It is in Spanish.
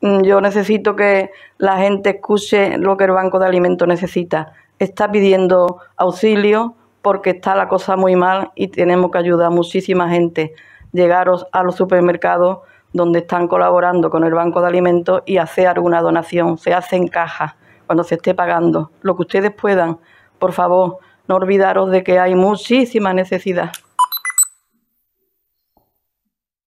Mm, yo necesito que la gente escuche lo que el Banco de Alimentos necesita. Está pidiendo auxilio porque está la cosa muy mal y tenemos que ayudar a muchísima gente. Llegaros a los supermercados donde están colaborando con el Banco de Alimentos y hacer alguna donación. Se hace en caja cuando se esté pagando. Lo que ustedes puedan, por favor, no olvidaros de que hay muchísima necesidad.